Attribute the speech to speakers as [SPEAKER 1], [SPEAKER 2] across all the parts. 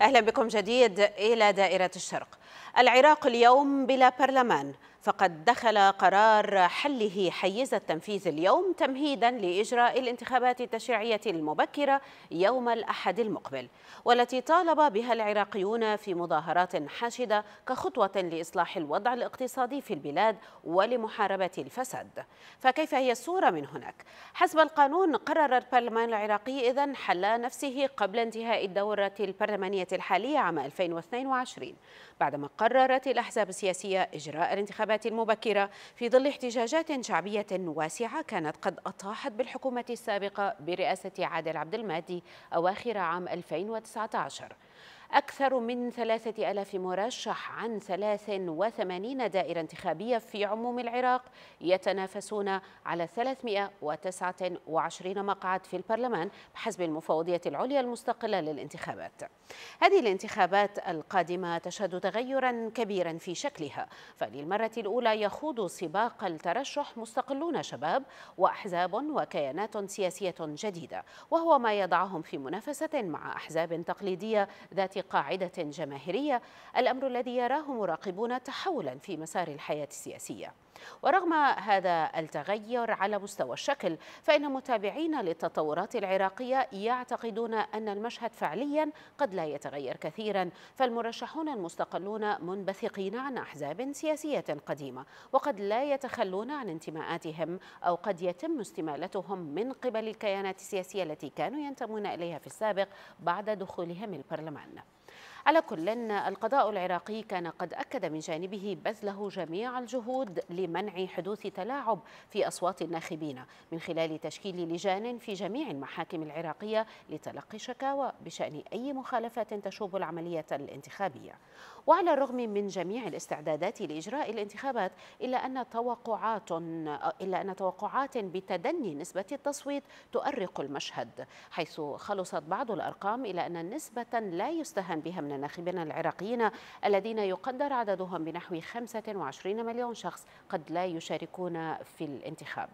[SPEAKER 1] أهلا بكم جديد إلى دائرة الشرق العراق اليوم بلا برلمان فقد دخل قرار حله حيز التنفيذ اليوم تمهيدا لإجراء الانتخابات التشريعية المبكرة يوم الأحد المقبل والتي طالب بها العراقيون في مظاهرات حاشدة كخطوة لإصلاح الوضع الاقتصادي في البلاد ولمحاربة الفساد فكيف هي الصورة من هناك؟ حسب القانون قرر البرلمان العراقي إذا حل نفسه قبل انتهاء الدورة البرلمانية الحالية عام 2022 بعدما قررت الأحزاب السياسية إجراء الانتخابات الانتخابات المبكرة في ظل احتجاجات شعبية واسعة كانت قد أطاحت بالحكومة السابقة برئاسة عادل عبد المهدي أواخر عام 2019 أكثر من 3000 مرشح عن 83 دائرة انتخابية في عموم العراق يتنافسون على 329 مقعد في البرلمان بحسب المفوضية العليا المستقلة للانتخابات هذه الانتخابات القادمة تشهد تغيرا كبيرا في شكلها فللمرة الأولى يخوض سباق الترشح مستقلون شباب وأحزاب وكيانات سياسية جديدة وهو ما يضعهم في منافسة مع أحزاب تقليدية ذات قاعدة جماهيرية الأمر الذي يراه مراقبون تحولا في مسار الحياة السياسية ورغم هذا التغير على مستوى الشكل فإن متابعين للتطورات العراقية يعتقدون أن المشهد فعليا قد لا يتغير كثيرا فالمرشحون المستقلون منبثقين عن أحزاب سياسية قديمة وقد لا يتخلون عن انتماءاتهم أو قد يتم استمالتهم من قبل الكيانات السياسية التي كانوا ينتمون إليها في السابق بعد دخولهم البرلمان على كل القضاء العراقي كان قد أكد من جانبه بذله جميع الجهود لمنع حدوث تلاعب في أصوات الناخبين من خلال تشكيل لجان في جميع المحاكم العراقية لتلقي شكاوى بشأن أي مخالفات تشوب العملية الانتخابية وعلى الرغم من جميع الاستعدادات لإجراء الانتخابات إلا أن توقعات إلا أن توقعات بتدني نسبة التصويت تؤرق المشهد حيث خلصت بعض الأرقام إلى أن نسبة لا يستهان بها من الناخبين العراقيين الذين يقدر عددهم بنحو 25 مليون شخص قد لا يشاركون في الانتخاب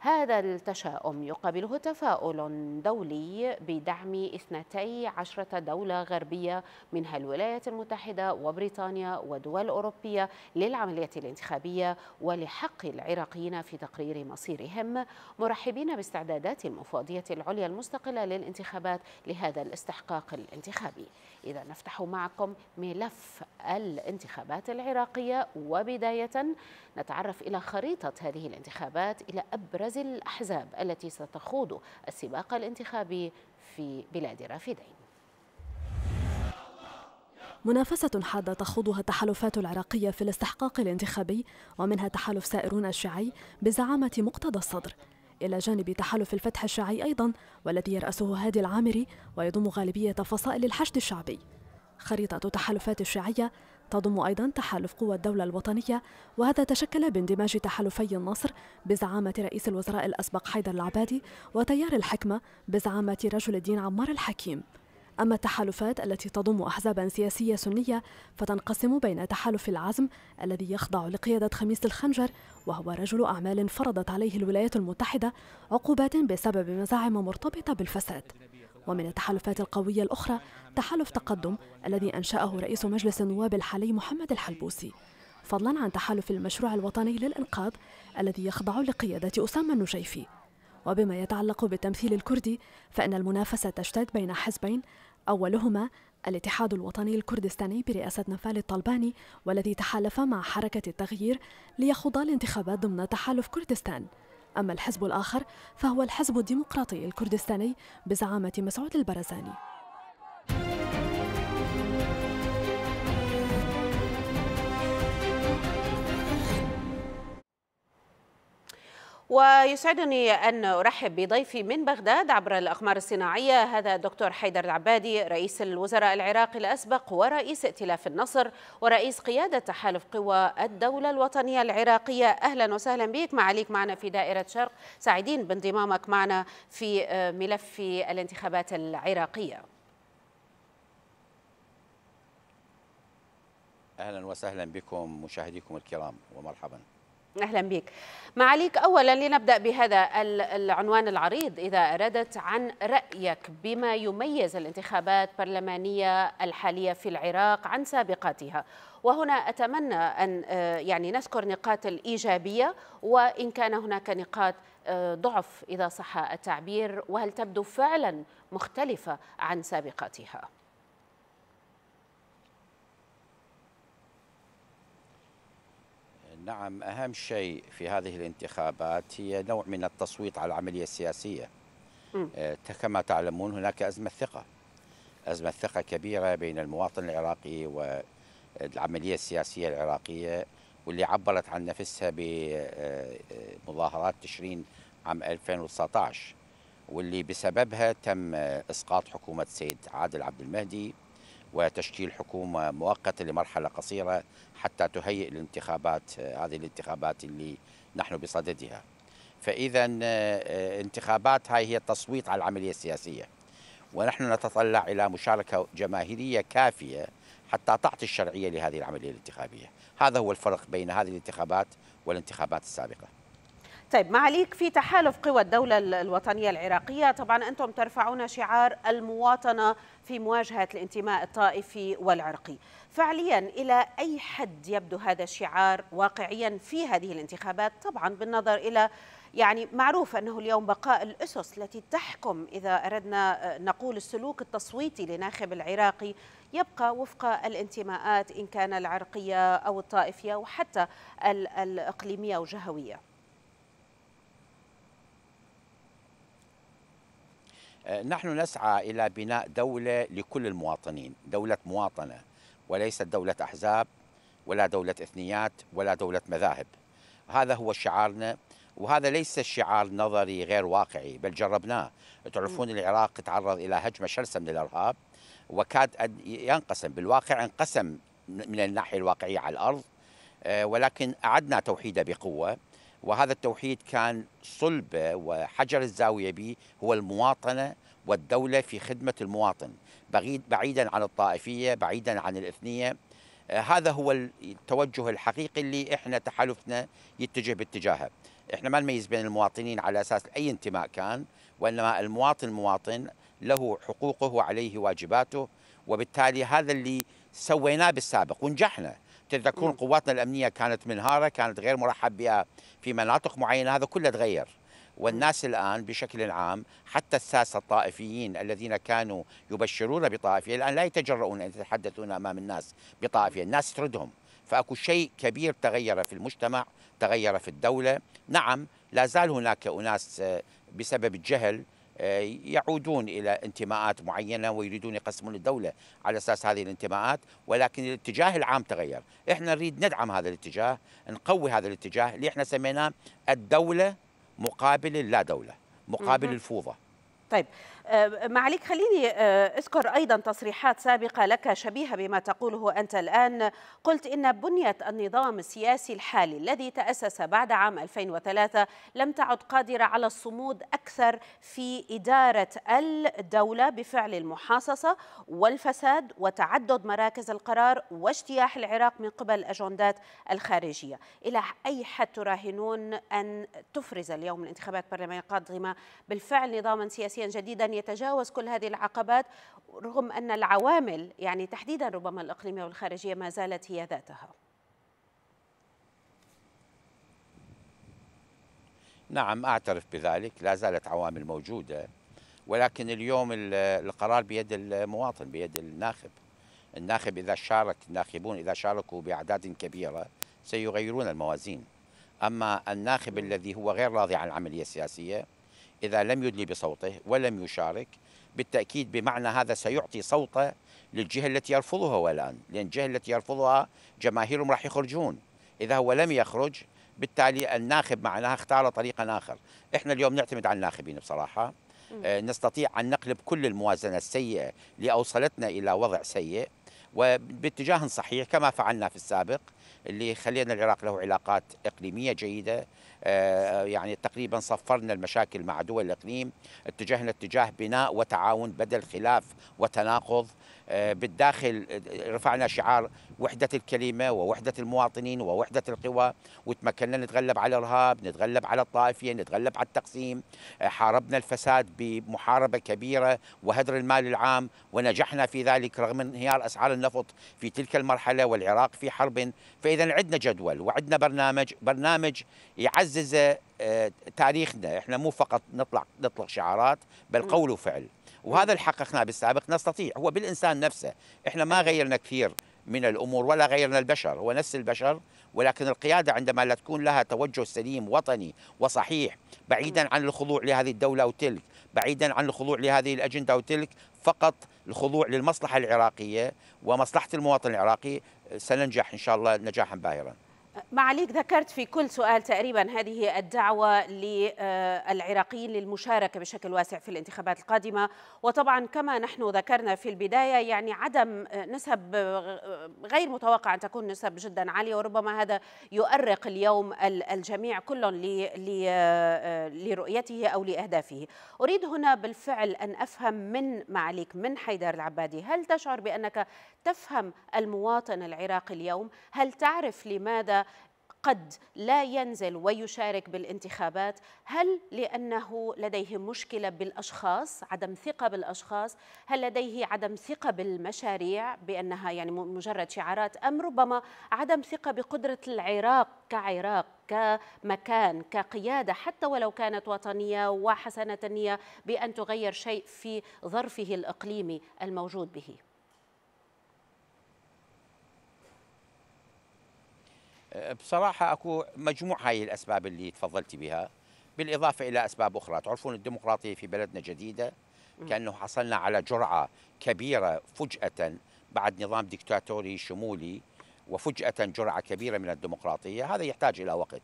[SPEAKER 1] هذا التشاؤم يقابله تفاؤل دولي بدعم 12 دولة غربية منها الولايات المتحدة وبريطانيا ودول أوروبية للعملية الانتخابية ولحق العراقيين في تقرير مصيرهم مرحبين باستعدادات المفوضية العليا المستقلة للانتخابات لهذا الاستحقاق الانتخابي إذا نفتح نفتح معكم ملف الانتخابات العراقية وبداية نتعرف إلى خريطة هذه الانتخابات إلى أبرز الأحزاب التي ستخوض السباق الانتخابي في بلاد
[SPEAKER 2] رافدين منافسة حادة تخوضها التحالفات العراقية في الاستحقاق الانتخابي ومنها تحالف سائرون الشيعي بزعامة مقتدى الصدر إلى جانب تحالف الفتح الشيعي أيضا والذي يرأسه هادي العامري ويضم غالبية فصائل الحشد الشعبي خريطة تحالفات الشيعية تضم أيضا تحالف قوى الدولة الوطنية وهذا تشكل باندماج تحالفي النصر بزعامة رئيس الوزراء الأسبق حيدر العبادي وتيار الحكمة بزعامة رجل الدين عمار الحكيم أما التحالفات التي تضم أحزابا سياسية سنية فتنقسم بين تحالف العزم الذي يخضع لقيادة خميس الخنجر وهو رجل أعمال فرضت عليه الولايات المتحدة عقوبات بسبب مزاعم مرتبطة بالفساد ومن التحالفات القوية الأخرى تحالف تقدم الذي أنشأه رئيس مجلس النواب الحالي محمد الحلبوسي فضلا عن تحالف المشروع الوطني للإنقاذ الذي يخضع لقيادة أسامة النجيفي وبما يتعلق بالتمثيل الكردي فإن المنافسة تشتد بين حزبين أولهما الاتحاد الوطني الكردستاني برئاسة نفال الطلباني والذي تحالف مع حركة التغيير ليخوض الانتخابات ضمن تحالف كردستان أما الحزب الآخر فهو الحزب الديمقراطي الكردستاني بزعامة مسعود البرزاني
[SPEAKER 1] ويسعدني أن أرحب بضيفي من بغداد عبر الأقمار الصناعية هذا الدكتور حيدر العبادي رئيس الوزراء العراقي الأسبق ورئيس ائتلاف النصر ورئيس قيادة تحالف قوى الدولة الوطنية العراقية أهلا وسهلا بك معاليك معنا في دائرة شرق سعيدين بانضمامك معنا في آه، ملف الانتخابات العراقية
[SPEAKER 3] أهلا وسهلا بكم مشاهديكم الكرام ومرحبا
[SPEAKER 1] أهلا بك معاليك أولا لنبدأ بهذا العنوان العريض إذا أردت عن رأيك بما يميز الانتخابات البرلمانية الحالية في العراق عن سابقاتها وهنا أتمنى أن آه، يعني نذكر نقاط الإيجابية وإن كان هناك نقاط آه، ضعف إذا صح التعبير وهل تبدو فعلا مختلفة عن سابقاتها
[SPEAKER 3] نعم أهم شيء في هذه الانتخابات هي نوع من التصويت على العملية السياسية م. آه، كما تعلمون هناك أزمة ثقة أزمة ثقة كبيرة بين المواطن العراقي والعملية السياسية العراقية واللي عبرت عن نفسها بمظاهرات آه، تشرين عام 2019 واللي بسببها تم إسقاط حكومة سيد عادل عبد المهدي وتشكيل حكومة مؤقتة لمرحلة قصيرة حتى تهيئ الانتخابات آه، هذه الانتخابات اللي نحن بصددها فإذا آه، آه، انتخابات هاي هي التصويت على العملية السياسية ونحن نتطلع إلى مشاركة جماهيرية كافية حتى تعطي الشرعية لهذه العملية الانتخابية هذا هو الفرق بين هذه الانتخابات والانتخابات السابقة
[SPEAKER 1] طيب معاليك في تحالف قوى الدولة الوطنية العراقية طبعا أنتم ترفعون شعار المواطنة في مواجهة الانتماء الطائفي والعرقي فعليا إلى أي حد يبدو هذا الشعار واقعيا في هذه الانتخابات طبعا بالنظر إلى يعني معروف أنه اليوم بقاء الأسس التي تحكم إذا أردنا آه، نقول السلوك التصويتي لناخب العراقي يبقى وفق الانتماءات إن كان العرقية أو الطائفية وحتى الإقليمية وجهوية
[SPEAKER 3] نحن نسعى إلى بناء دولة لكل المواطنين دولة مواطنة وليست دولة أحزاب ولا دولة إثنيات ولا دولة مذاهب هذا هو شعارنا وهذا ليس شعار نظري غير واقعي بل جربناه تعرفون العراق تعرض إلى هجمة شرسة من الإرهاب وكاد أن ينقسم بالواقع انقسم من الناحية الواقعية على الأرض آه، ولكن أعدنا توحيده بقوة وهذا التوحيد كان صلبه وحجر الزاويه به هو المواطنه والدوله في خدمه المواطن بعيدا عن الطائفيه بعيدا عن الاثنيه آه، هذا هو التوجه الحقيقي اللي احنا تحالفنا يتجه باتجاهه احنا ما نميز بين المواطنين على اساس اي انتماء كان وانما المواطن مواطن له حقوقه وعليه واجباته وبالتالي هذا اللي سويناه بالسابق ونجحنا تتذكرون نعم. قواتنا الامنيه كانت منهاره كانت غير مرحب بها في مناطق معينه هذا كله تغير نعم. والناس الان بشكل عام حتى الساسه الطائفيين الذين كانوا يبشرون بطائفيه الان لا يتجرؤون ان يتحدثون امام الناس بطائفيه، الناس تردهم، فاكو شيء كبير تغير في المجتمع، تغير في الدوله، نعم لا زال هناك اناس آه، بسبب الجهل يعودون الى انتماءات معينه ويريدون يقسمون الدوله على اساس هذه الانتماءات ولكن الاتجاه العام تغير، احنا نريد ندعم هذا الاتجاه، نقوي هذا الاتجاه اللي احنا سميناه الدوله مقابل اللا دوله، مقابل الفوضى.
[SPEAKER 1] طيب آه، معاليك خليني آه، اذكر ايضا تصريحات سابقه لك شبيهه بما تقوله انت الان قلت ان بنيه النظام السياسي الحالي الذي تاسس بعد عام 2003 لم تعد قادره على الصمود اكثر في اداره الدوله بفعل المحاصصه والفساد وتعدد مراكز القرار واجتياح العراق من قبل الاجندات الخارجيه الى اي حد تراهنون ان تفرز اليوم الانتخابات البرلمانيه القادمه بالفعل نظاما سياسيا جديدا أن يتجاوز كل هذه العقبات رغم أن العوامل يعني تحديدا ربما الإقليمية والخارجية ما زالت هي ذاتها
[SPEAKER 3] نعم أعترف بذلك لا زالت عوامل موجودة ولكن اليوم القرار بيد المواطن بيد الناخب الناخب إذا شارك الناخبون إذا شاركوا بأعداد كبيرة سيغيرون الموازين أما الناخب الذي هو غير راضي عن العملية السياسية إذا لم يدلي بصوته ولم يشارك بالتأكيد بمعنى هذا سيعطي صوته للجهة التي يرفضها والآن لأن الجهة التي يرفضها جماهيرهم راح يخرجون إذا هو لم يخرج بالتالي الناخب معناها اختار طريقا آخر إحنا اليوم نعتمد على الناخبين بصراحة آه، نستطيع أن نقلب كل الموازنة السيئة اللي أوصلتنا إلى وضع سيء وباتجاه صحيح كما فعلنا في السابق اللي خلينا العراق له علاقات إقليمية جيدة آه، يعني تقريبا صفرنا المشاكل مع دول الإقليم اتجهنا اتجاه بناء وتعاون بدل خلاف وتناقض آه، بالداخل آه، رفعنا شعار وحدة الكلمة ووحدة المواطنين ووحدة القوى وتمكنا نتغلب على الإرهاب نتغلب على الطائفية نتغلب على التقسيم آه، حاربنا الفساد بمحاربة كبيرة وهدر المال العام ونجحنا في ذلك رغم انهيار أسعار النفط في تلك المرحلة والعراق في حرب فإذا عندنا جدول وعندنا برنامج برنامج يعزز تاريخنا احنا مو فقط نطلع نطلق شعارات بل قول وفعل وهذا اللي حققناه بالسابق نستطيع هو بالإنسان نفسه إحنا ما غيرنا كثير من الأمور ولا غيرنا البشر هو نفس البشر ولكن القيادة عندما لا تكون لها توجه سليم وطني وصحيح بعيدا عن الخضوع لهذه الدولة او تلك بعيدا عن الخضوع لهذه الأجندة او تلك فقط الخضوع للمصلحة العراقية ومصلحة المواطن العراقي سننجح إن شاء الله نجاحا باهرا
[SPEAKER 1] معاليك ذكرت في كل سؤال تقريبا هذه الدعوة للعراقيين للمشاركة بشكل واسع في الانتخابات القادمة وطبعا كما نحن ذكرنا في البداية يعني عدم نسب غير متوقع أن تكون نسب جدا عالية وربما هذا يؤرق اليوم الجميع كل لرؤيته أو لأهدافه أريد هنا بالفعل أن أفهم من معاليك من حيدر العبادي هل تشعر بأنك تفهم المواطن العراقي اليوم هل تعرف لماذا قد لا ينزل ويشارك بالانتخابات هل لأنه لديه مشكلة بالأشخاص عدم ثقة بالأشخاص هل لديه عدم ثقة بالمشاريع بأنها يعني مجرد شعارات أم ربما عدم ثقة بقدرة العراق كعراق كمكان كقيادة حتى ولو كانت وطنية وحسنة النية بأن تغير شيء في ظرفه الإقليمي الموجود به
[SPEAKER 3] بصراحه اكو مجموع هاي الاسباب اللي تفضلتي بها بالاضافه الى اسباب اخرى تعرفون الديمقراطيه في بلدنا جديده كانه حصلنا على جرعه كبيره فجاه بعد نظام ديكتاتوري شمولي وفجاه جرعه كبيره من الديمقراطيه هذا يحتاج الى وقت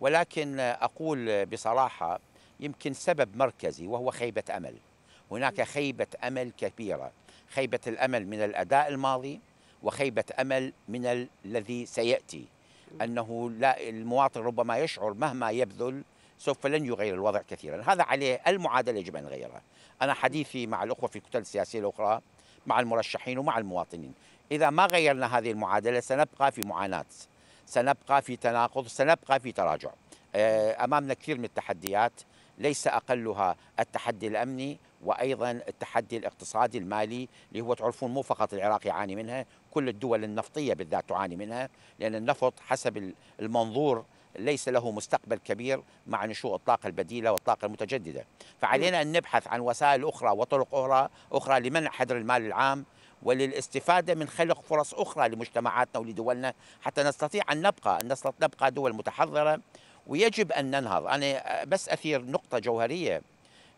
[SPEAKER 3] ولكن اقول بصراحه يمكن سبب مركزي وهو خيبه امل هناك خيبه امل كبيره خيبه الامل من الاداء الماضي وخيبه امل من الذي سياتي انه لا المواطن ربما يشعر مهما يبذل سوف لن يغير الوضع كثيرا هذا عليه المعادله يجب ان نغيرها انا حديثي مع الاخوه في الكتل السياسيه الاخرى مع المرشحين ومع المواطنين اذا ما غيرنا هذه المعادله سنبقى في معاناه سنبقى في تناقض سنبقى في تراجع آه، امامنا كثير من التحديات ليس اقلها التحدي الامني وايضا التحدي الاقتصادي المالي اللي هو تعرفون مو فقط العراق يعاني منها كل الدول النفطيه بالذات تعاني منها لان النفط حسب المنظور ليس له مستقبل كبير مع نشوء الطاقه البديله والطاقه المتجدده فعلينا ان نبحث عن وسائل اخرى وطرق اخرى اخرى لمنع حدر المال العام وللاستفادة من خلق فرص أخرى لمجتمعاتنا ولدولنا حتى نستطيع أن نبقى أن نبقى دول متحضرة ويجب أن ننهض أنا بس أثير نقطة جوهرية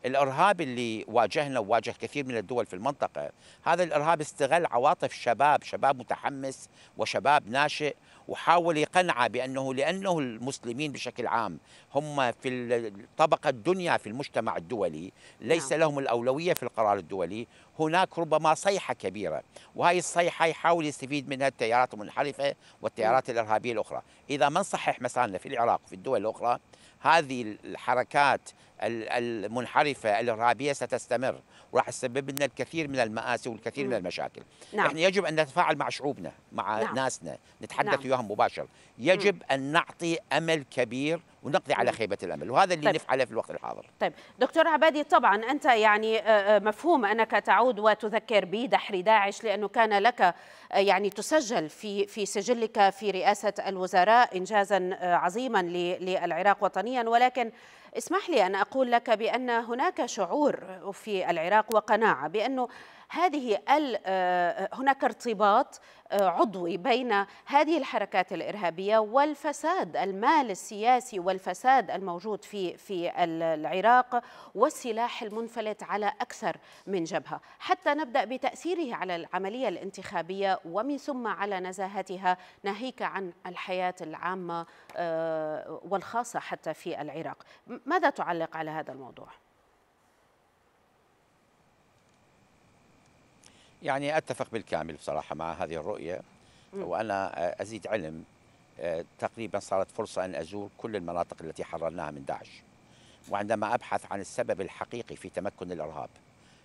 [SPEAKER 3] الارهاب اللي واجهنا وواجه كثير من الدول في المنطقه هذا الارهاب استغل عواطف شباب شباب متحمس وشباب ناشئ وحاول يقنعه بانه لانه المسلمين بشكل عام هم في الطبقة الدنيا في المجتمع الدولي ليس نعم. لهم الأولوية في القرار الدولي هناك ربما صيحة كبيرة وهي الصيحة يحاول يستفيد منها التيارات المنحرفة والتيارات نعم. الإرهابية الأخرى إذا ما نصحح مسالنا في العراق وفي الدول الأخرى هذه الحركات المنحرفة الإرهابية ستستمر وراح تسبب لنا الكثير من المآسي والكثير م. من المشاكل نعم. إحنا يجب أن نتفاعل مع شعوبنا مع نعم. ناسنا نتحدث نعم. وياهم مباشر يجب م. أن نعطي أمل كبير ونقضي على خيبه الامل وهذا اللي طيب. نفعله في الوقت الحاضر
[SPEAKER 1] طيب دكتور عبادي طبعا انت يعني آه، آه، مفهوم انك تعود وتذكر بدحر داعش لانه كان لك آه، يعني تسجل في في سجلك في رئاسه الوزراء انجازا عظيما للعراق وطنيا ولكن اسمح لي ان اقول لك بان هناك شعور في العراق وقناعه بانه هذه آه، هناك ارتباط آه، عضوي بين هذه الحركات الارهابيه والفساد المال السياسي والفساد الموجود في في العراق والسلاح المنفلت على اكثر من جبهه، حتى نبدا بتاثيره على العمليه الانتخابيه ومن ثم على نزاهتها ناهيك عن الحياه العامه آه، والخاصه حتى في العراق. ماذا تعلق على هذا الموضوع؟
[SPEAKER 3] يعني أتفق بالكامل بصراحة مع هذه الرؤية وأنا أزيد علم آه، تقريبا صارت فرصة أن أزور كل المناطق التي حررناها من داعش وعندما أبحث عن السبب الحقيقي في تمكن الإرهاب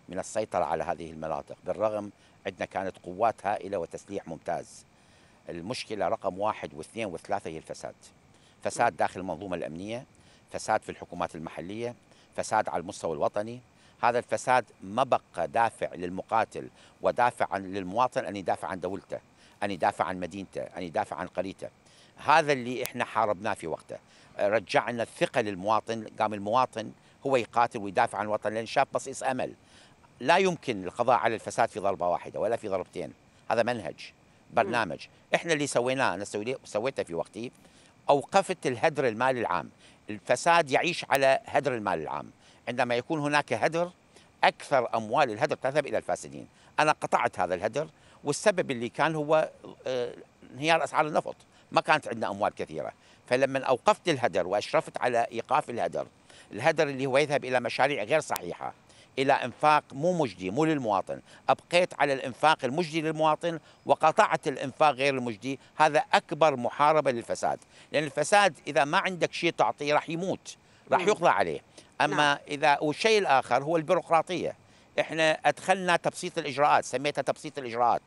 [SPEAKER 3] من السيطرة على هذه المناطق بالرغم عندنا كانت قوات هائلة وتسليح ممتاز المشكلة رقم واحد واثنين وثلاثة هي الفساد فساد داخل المنظومة الأمنية فساد في الحكومات المحلية فساد على المستوى الوطني هذا الفساد ما بقى دافع للمقاتل ودافع للمواطن أن يدافع عن دولته أن يدافع عن مدينته أن يدافع عن قريته هذا اللي إحنا حاربناه في وقته آه، رجعنا الثقة للمواطن قام المواطن هو يقاتل ويدافع عن الوطن لأن شاف بصيص أمل لا يمكن القضاء على الفساد في ضربة واحدة ولا في ضربتين هذا منهج برنامج احنا اللي سويناه انا سويته في وقتي اوقفت الهدر المالي العام الفساد يعيش على هدر المال العام عندما يكون هناك هدر اكثر اموال الهدر تذهب الى الفاسدين، انا قطعت هذا الهدر والسبب اللي كان هو آه، انهيار اسعار النفط، ما كانت عندنا اموال كثيره، فلما اوقفت الهدر واشرفت على ايقاف الهدر، الهدر اللي هو يذهب الى مشاريع غير صحيحه، الى انفاق مو مجدي مو للمواطن، ابقيت على الانفاق المجدي للمواطن وقطعت الانفاق غير المجدي، هذا اكبر محاربه للفساد، لان الفساد اذا ما عندك شيء تعطيه راح يموت، راح يقضى عليه. اما نعم. اذا والشيء الاخر هو البيروقراطيه احنا ادخلنا تبسيط الاجراءات سميتها تبسيط الاجراءات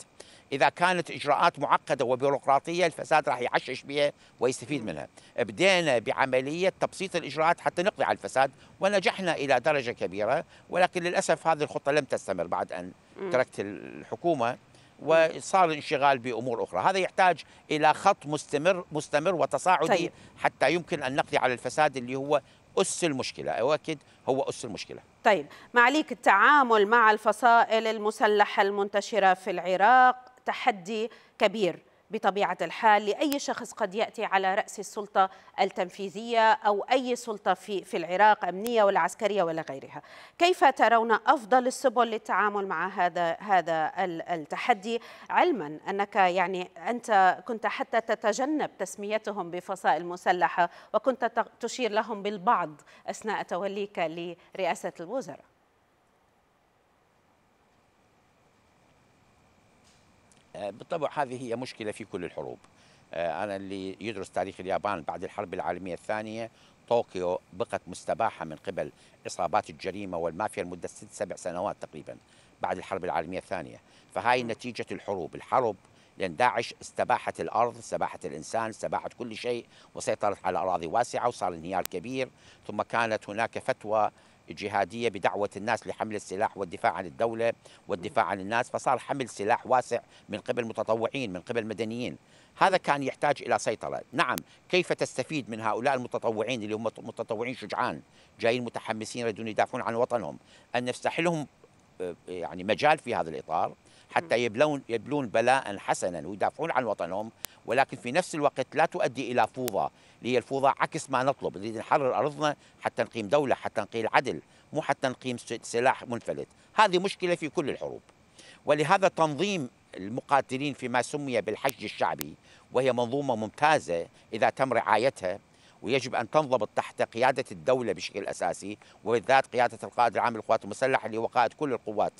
[SPEAKER 3] اذا كانت اجراءات معقده وبيروقراطيه الفساد راح يعشش بها ويستفيد منها بدينا بعمليه تبسيط الاجراءات حتى نقضي على الفساد ونجحنا الى درجه كبيره ولكن للاسف هذه الخطه لم تستمر بعد ان تركت الحكومه وصار الانشغال بامور اخرى، هذا يحتاج الى خط مستمر مستمر وتصاعدي طيب. حتى يمكن ان نقضي على الفساد اللي هو أس المشكلة أواكد أيوة، هو أس المشكلة
[SPEAKER 1] طيب معاليك التعامل مع الفصائل المسلحة المنتشرة في العراق تحدي كبير بطبيعة الحال لأي شخص قد يأتي على رأس السلطة التنفيذية أو أي سلطة في, في العراق أمنية ولا عسكرية ولا غيرها كيف ترون أفضل السبل للتعامل مع هذا هذا التحدي علما أنك يعني أنت كنت حتى تتجنب تسميتهم بفصائل مسلحة وكنت تشير لهم بالبعض أثناء توليك لرئاسة الوزراء
[SPEAKER 3] آه، بالطبع هذه هي مشكلة في كل الحروب آه، أنا اللي يدرس تاريخ اليابان بعد الحرب العالمية الثانية طوكيو بقت مستباحة من قبل عصابات الجريمة والمافيا لمدة ست سبع سنوات تقريبا بعد الحرب العالمية الثانية فهاي نتيجة الحروب الحرب لأن داعش استباحت الأرض استباحت الإنسان استباحت كل شيء وسيطرت على أراضي واسعة وصار انهيار كبير ثم كانت هناك فتوى الجهادية بدعوة الناس لحمل السلاح والدفاع عن الدولة والدفاع عن الناس فصار حمل سلاح واسع من قبل متطوعين من قبل مدنيين هذا كان يحتاج إلى سيطرة نعم كيف تستفيد من هؤلاء المتطوعين اللي هم متطوعين شجعان جايين متحمسين يريدون يدافعون عن وطنهم أن نفتح لهم آه، يعني مجال في هذا الإطار حتى يبلون يبلون بلاء حسنا ويدافعون عن وطنهم ولكن في نفس الوقت لا تؤدي الى فوضى اللي هي الفوضى عكس ما نطلب نريد نحرر أرضنا حتى نقيم دولة حتى نقيم عدل مو حتى نقيم سلاح منفلت هذه مشكلة في كل الحروب ولهذا تنظيم المقاتلين فيما سمي بالحشد الشعبي وهي منظومة ممتازة إذا تم رعايتها ويجب أن تنضبط تحت قيادة الدولة بشكل أساسي وبالذات قيادة القائد العام للقوات المسلحة اللي هو قائد كل القوات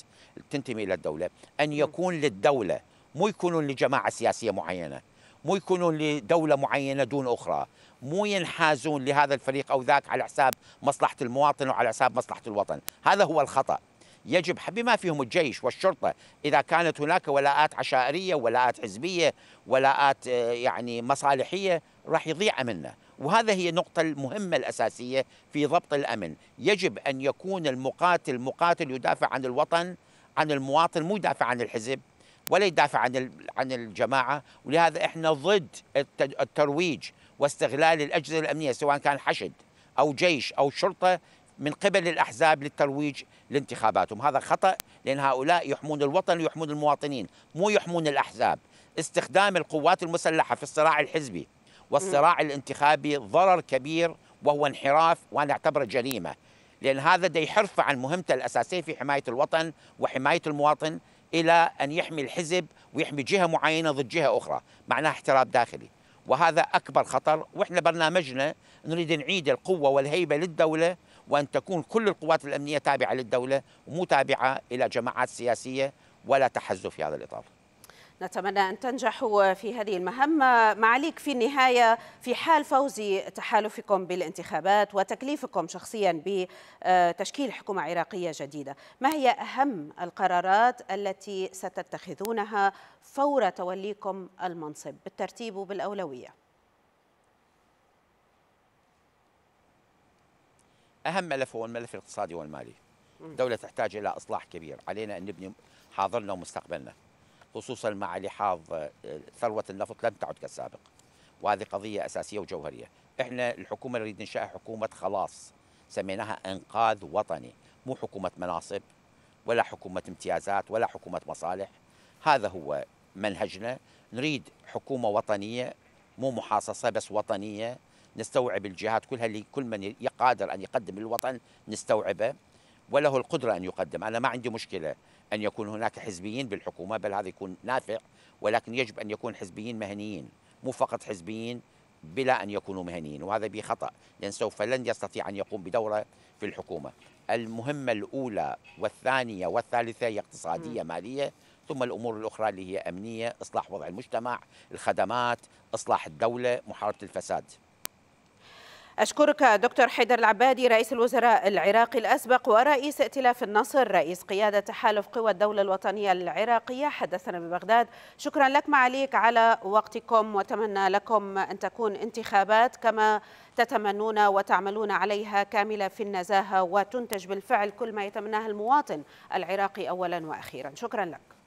[SPEAKER 3] تنتمي إلى الدولة أن يكون للدولة مو يكونون لجماعة سياسية معينة مو يكونون لدولة معينة دون أخرى مو ينحازون لهذا الفريق أو ذاك على حساب مصلحة المواطن وعلى حساب مصلحة الوطن هذا هو الخطأ يجب بما فيهم الجيش والشرطة إذا كانت هناك ولاءات عشائرية ولاءات حزبية ولاءات آه، يعني مصالحية راح يضيع أمننا وهذا هي النقطة المهمة الأساسية في ضبط الأمن يجب أن يكون المقاتل مقاتل يدافع عن الوطن عن المواطن مو يدافع عن الحزب ولا يدافع عن عن الجماعه ولهذا احنا ضد الترويج واستغلال الاجهزه الامنيه سواء كان حشد او جيش او شرطه من قبل الاحزاب للترويج لانتخاباتهم هذا خطا لان هؤلاء يحمون الوطن ويحمون المواطنين مو يحمون الاحزاب استخدام القوات المسلحه في الصراع الحزبي والصراع الانتخابي ضرر كبير وهو انحراف وانا اعتبره جريمه لان هذا دا يحرف عن مهمته الاساسيه في حمايه الوطن وحمايه المواطن إلى أن يحمي الحزب ويحمي جهة معينة ضد جهة أخرى معناها احتراب داخلي وهذا أكبر خطر وإحنا برنامجنا نريد نعيد القوة والهيبة للدولة وأن تكون كل القوات الأمنية تابعة للدولة ومو تابعة إلى جماعات سياسية ولا تحزب في هذا الإطار
[SPEAKER 1] نتمنى أن تنجحوا في هذه المهمة معاليك في النهاية في حال فوز تحالفكم بالانتخابات وتكليفكم شخصيا بتشكيل حكومة عراقية جديدة ما هي أهم القرارات التي ستتخذونها فور توليكم المنصب بالترتيب وبالأولوية
[SPEAKER 3] أهم ملف هو الملف الاقتصادي والمالي الدولة تحتاج إلى إصلاح كبير علينا أن نبني حاضرنا ومستقبلنا خصوصا مع لحاظ آه، ثروة النفط لم تعد كالسابق وهذه قضية أساسية وجوهرية إحنا الحكومة نريد انشاء حكومة خلاص سميناها إنقاذ وطني مو حكومة مناصب ولا حكومة امتيازات ولا حكومة مصالح هذا هو منهجنا نريد حكومة وطنية مو محاصصة بس وطنية نستوعب الجهات كلها اللي كل من قادر أن يقدم للوطن نستوعبه وله القدرة أن يقدم أنا ما عندي مشكلة أن يكون هناك حزبيين بالحكومة بل هذا يكون نافع ولكن يجب أن يكون حزبيين مهنيين مو فقط حزبيين بلا أن يكونوا مهنيين وهذا به خطأ لأن سوف لن يستطيع أن يقوم بدوره في الحكومة المهمة الأولى والثانية والثالثة هي اقتصادية مالية ثم الامور الاخرى اللي هي امنيه، اصلاح وضع المجتمع، الخدمات، اصلاح الدوله، محاربه الفساد.
[SPEAKER 1] أشكرك دكتور حيدر العبادي رئيس الوزراء العراقي الأسبق ورئيس ائتلاف النصر رئيس قيادة تحالف قوى الدولة الوطنية العراقية حدثنا ببغداد شكرا لك معاليك على وقتكم واتمنى لكم أن تكون انتخابات كما تتمنون وتعملون عليها كاملة في النزاهة وتنتج بالفعل كل ما يتمناه المواطن العراقي أولا وأخيرا شكرا لك